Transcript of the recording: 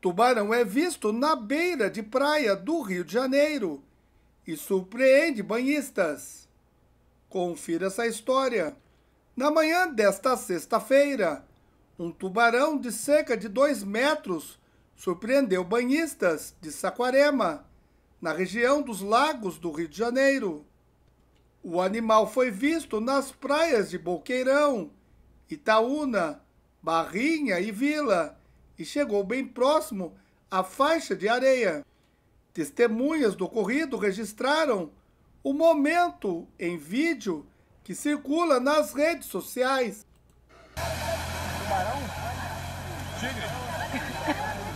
Tubarão é visto na beira de praia do Rio de Janeiro e surpreende banhistas. Confira essa história. Na manhã desta sexta-feira, um tubarão de cerca de 2 metros surpreendeu banhistas de Saquarema, na região dos lagos do Rio de Janeiro. O animal foi visto nas praias de Boqueirão, Itaúna, Barrinha e Vila e chegou bem próximo à faixa de areia. Testemunhas do ocorrido registraram o momento em vídeo que circula nas redes sociais. Tubarão? Tigre?